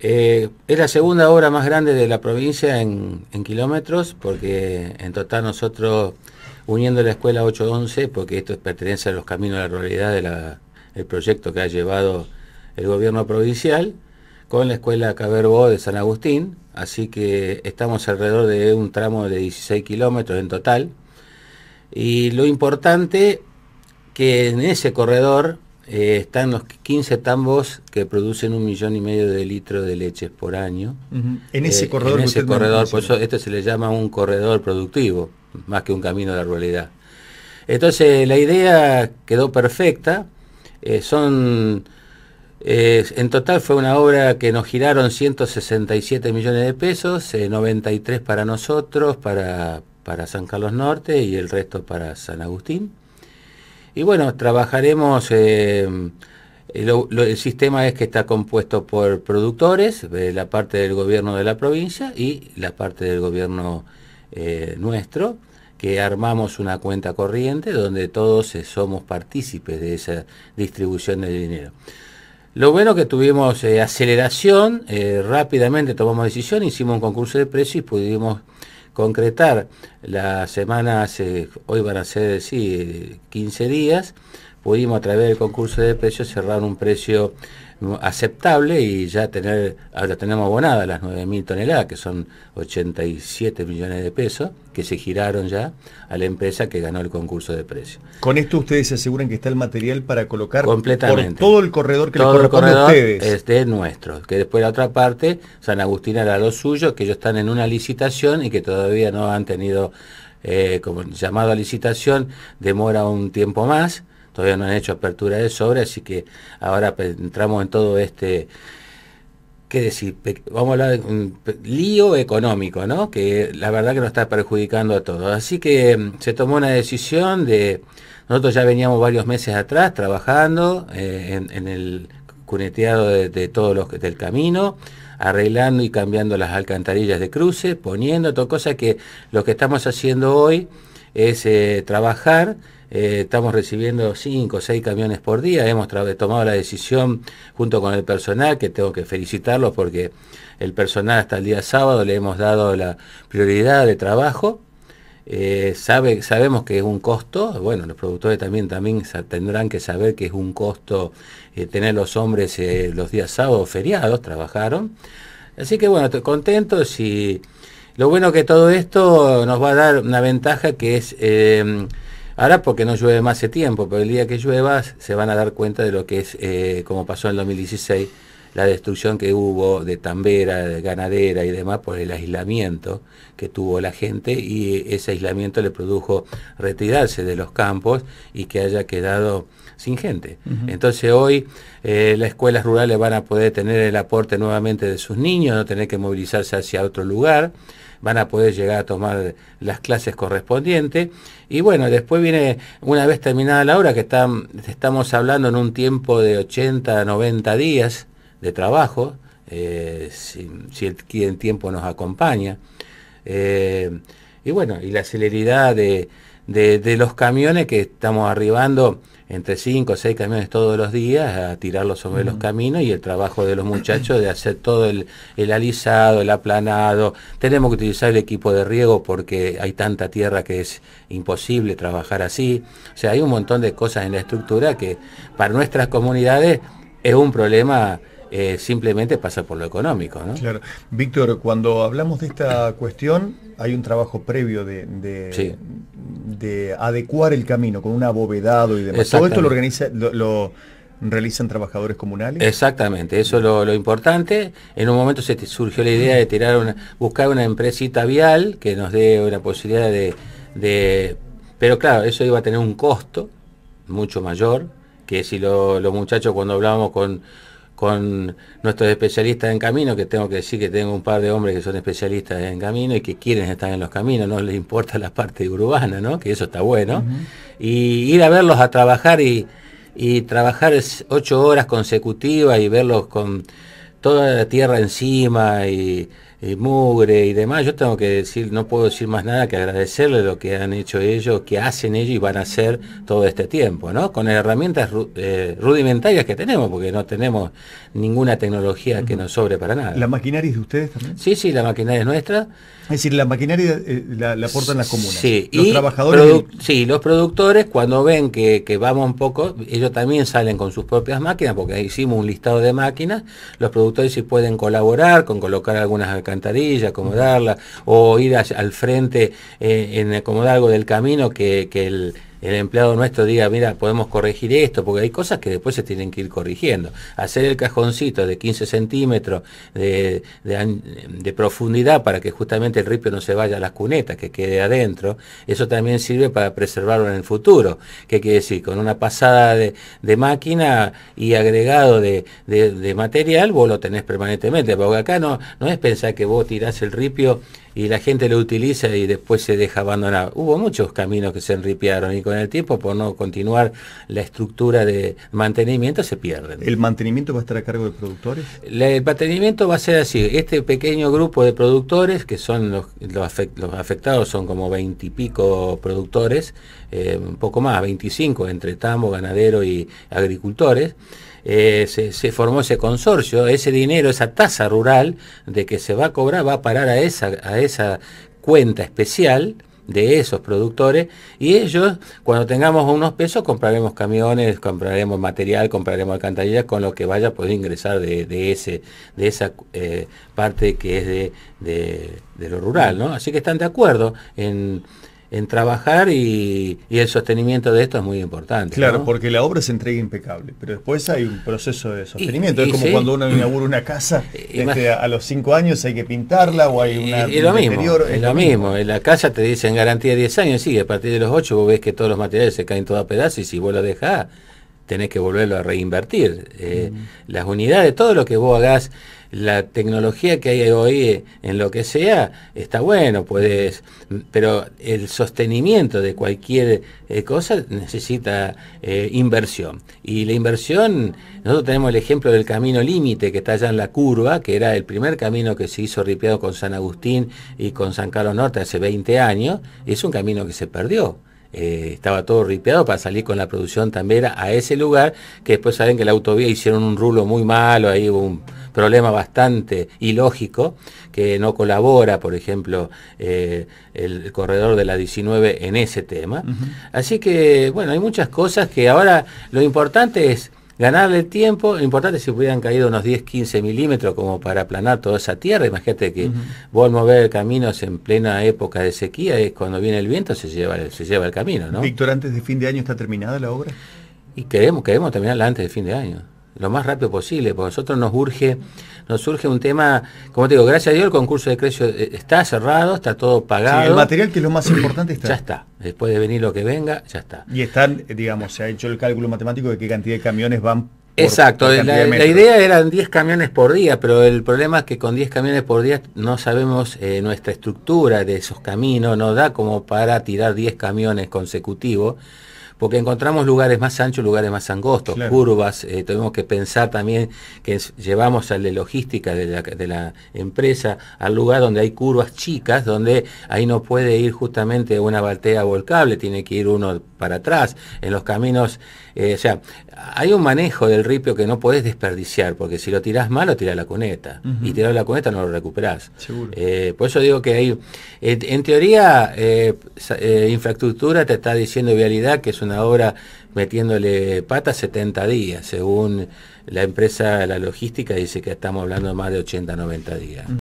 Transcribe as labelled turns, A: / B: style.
A: Eh, es la segunda obra más grande de la provincia en, kilómetros, porque en total nosotros, uniendo la escuela 811, porque esto pertenece a los caminos de la ruralidad del proyecto que ha llevado el gobierno provincial, con la escuela Caberbo de San Agustín, así que estamos alrededor de un tramo de 16 kilómetros en total. Y lo importante que en ese corredor eh, están los 15 tambos que producen un millón y medio de litros de leches por año. En eh, ese corredor. En ese corredor, por eso esto se le llama un corredor productivo, más que un camino de la ruralidad. Entonces la idea quedó perfecta. Eh, son en total fue una obra que nos giraron 167 millones de pesos, 93 para nosotros, para, para San Carlos Norte y el resto para San Agustín. Y bueno, trabajaremos, eh, el sistema es que está compuesto por productores, eh, la parte del gobierno de la provincia y la parte del gobierno eh, nuestro, que armamos una cuenta corriente donde todos somos partícipes de esa distribución del dinero. Lo bueno que tuvimos aceleración, rápidamente tomamos decisión, hicimos un concurso de precios y pudimos concretar. la semana hace, hoy van a ser, sí, 15 días, pudimos a través del concurso de precios cerrar un precio aceptable y ya tener, ahora tenemos abonadas las 9.000 toneladas, que son 87 millones de pesos, que se giraron ya a la empresa que ganó el concurso de precios.
B: Con esto ustedes se aseguran que está el material para colocar por todo el corredor que todo les corresponde el corredor
A: Es nuestro, que después la otra parte, San Agustín era lo suyo, que ellos están en una licitación y que todavía no han tenido eh, como llamado a licitación, demora un tiempo más todavía no han hecho apertura de sobre, así que ahora entramos en todo este, ¿qué decir? Vamos a un lío económico, ¿no? Que la verdad que nos está perjudicando a todos. Así que mm, se tomó una decisión de, nosotros ya veníamos varios meses atrás trabajando eh, en, el cuneteado de, todos los del camino arreglando y cambiando las alcantarillas de cruce, poniendo, todo cosa que lo que estamos haciendo hoy es eh, trabajar. Eh, estamos recibiendo 5 o 6 camiones por día. Hemos tomado la decisión junto con el personal, que tengo que felicitarlos porque el personal hasta el día sábado le hemos dado la prioridad de trabajo. Eh, sabe, sabemos que es un costo, bueno, los productores también, también tendrán que saber que es un costo tener los hombres los días sábados feriados, trabajaron. Así que bueno, estoy contento si... Lo bueno que todo esto nos va a dar una ventaja que es, eh, ahora porque no llueve más ese tiempo, pero el día que llueva se van a dar cuenta de lo que es, eh, como pasó en el 2016, la destrucción que hubo de tambera, de ganadera y demás por el aislamiento que tuvo la gente y ese aislamiento le produjo retirarse de los campos y que haya quedado sin gente. Entonces hoy eh, las escuelas rurales van a poder tener el aporte nuevamente de sus niños, no tener que movilizarse hacia otro lugar van a poder llegar a tomar las clases correspondientes. Y bueno, después viene, una vez terminada la hora, que estamos hablando en un tiempo de 80, 90 días de trabajo, eh, si, el, tiempo nos acompaña. Eh, y bueno, y la celeridad de los camiones que estamos arribando entre 5 o 6 camiones todos los días a tirarlos sobre los caminos y el trabajo de los muchachos de hacer todo el, el, alisado, el aplanado. Tenemos que utilizar el equipo de riego porque hay tanta tierra que es imposible trabajar así. O sea, hay un montón de cosas en la estructura que para nuestras comunidades es un problema eh, simplemente pasa por lo económico. ¿no? Claro. Víctor,
B: cuando hablamos de esta cuestión, hay un trabajo previo de, de, adecuar el camino con un abovedado y demás. Todo esto lo organiza, lo, realizan trabajadores comunales.
A: Exactamente, eso es lo, importante. En un momento se surgió la idea de tirar una, buscar una empresita vial que nos dé una posibilidad de, pero claro, eso iba a tener un costo mucho mayor que si los muchachos cuando hablábamos con con nuestros especialistas en camino, que tengo que decir que tengo un par de hombres que son especialistas en camino y que quieren estar en los caminos, no les importa la parte urbana, ¿no? que eso está bueno, y ir a verlos a trabajar y, y trabajar ocho horas consecutivas y verlos con toda la tierra encima y y eh, mugre y demás, yo tengo que decir, no puedo decir más nada que agradecerle lo que han hecho ellos, que hacen ellos y van a hacer todo este tiempo, ¿no? Con herramientas eh, rudimentarias que tenemos, porque no tenemos ninguna tecnología que nos sobre para nada. ¿La maquinaria es de ustedes también? Sí, sí, la maquinaria es nuestra. Es decir, la maquinaria eh, la, aportan las comunas. Sí, los trabajadores. Sí, los productores cuando ven que, que vamos un poco, ellos también salen con sus propias máquinas, porque hicimos un listado de máquinas, los productores si pueden colaborar con colocar algunas cantarilla, acomodarla, o ir al frente eh, en acomodar algo del camino que, que el el empleado nuestro diga, mira, podemos corregir esto, porque hay cosas que después se tienen que ir corrigiendo. Hacer el cajoncito de 15 centímetros de, profundidad para que justamente el ripio no se vaya a las cunetas, que quede adentro, eso también sirve para preservarlo en el futuro. ¿Qué quiere decir? Con una pasada de, máquina y agregado de, material, vos lo tenés permanentemente, porque acá no, no es pensar que vos tirás el ripio y la gente lo utiliza y después se deja abandonar. Hubo muchos caminos que se enripiaron y con el tiempo, por no continuar la estructura de mantenimiento, se pierden. ¿El
B: mantenimiento va a estar a cargo de productores?
A: el mantenimiento va a ser así. Este pequeño grupo de productores, que son los, afectados, son como veintipico productores, eh, un poco más, 25 entre tambo, ganadero y agricultores, eh, se, formó ese consorcio, ese dinero, esa tasa rural de que se va a cobrar, va a parar a esa, a esa cuenta especial de esos productores y ellos cuando tengamos unos pesos compraremos camiones, compraremos material, compraremos alcantarillas con lo que vaya a poder ingresar de, ese, de esa eh, parte que es de, de, de, lo rural, ¿no? Así que están de acuerdo en, en trabajar y, el sostenimiento de esto es muy importante. Claro, porque
B: la obra se entrega impecable, pero después hay un proceso de sostenimiento. es como cuando uno mm. inaugura una casa, este, a los cinco años hay que pintarla o hay una... es, lo, mismo.
A: En la casa te dicen garantía de 10 años, sí, a partir de los 8 vos ves que todos los materiales se caen todo a pedazos y si vos lo dejás, tenés que volverlo a reinvertir. Eh, mm. Las unidades, todo lo que vos hagas la tecnología que hay hoy eh, en lo que sea está bueno, puedes, pero el sostenimiento de cualquier eh, cosa necesita eh, inversión. Y la inversión, nosotros tenemos el ejemplo del camino límite que está allá en la curva, que era el primer camino que se hizo ripiado con San Agustín y con San Carlos Norte hace 20 años, es un camino que se perdió. estaba todo ripeado para salir con la producción también a ese lugar, que después saben que la autovía hicieron un rulo muy malo, ahí un, problema bastante ilógico, que no colabora, por ejemplo, eh, el corredor de la 19 en ese tema. Así que, bueno, hay muchas cosas que ahora lo importante es ganarle tiempo, lo importante es si hubieran caído unos 10, 15 milímetros como para aplanar toda esa tierra, imagínate que uh a vos caminos en plena época de sequía, es cuando viene el viento se lleva, se lleva el camino, ¿no? Víctor, antes de fin de año está terminada la obra. Y queremos, queremos terminarla antes de fin de año lo más rápido posible, porque a nosotros nos urge, nos surge un tema, como te digo, gracias a Dios el concurso de Crecio eh, está cerrado, está todo pagado. el material que es lo más importante está. Ya está, después de venir lo que venga, ya está. Y están, eh, digamos, se ha hecho
B: el cálculo matemático de qué cantidad de camiones van Exacto, la, idea
A: eran 10 camiones por día, pero el problema es que con 10 camiones por día no sabemos eh, nuestra estructura de esos caminos, no da como para tirar 10 camiones consecutivos porque encontramos lugares más anchos, lugares más angostos, curvas, eh, tenemos que pensar también que llevamos al de logística de la, empresa al lugar donde hay curvas chicas, donde ahí no puede ir justamente una batea volcable, tiene que ir uno para atrás, en los caminos, eh, o sea, hay un manejo del ripio que no puedes desperdiciar, porque si lo tirás mal, lo tirás la cuneta, y tirás la cuneta no lo recuperás. Eh, por eso digo que hay, en, en teoría, infraestructura te está diciendo vialidad que es un ahora metiéndole pata 70 días, según la empresa, la logística dice que estamos hablando de más de 80, 90
B: días.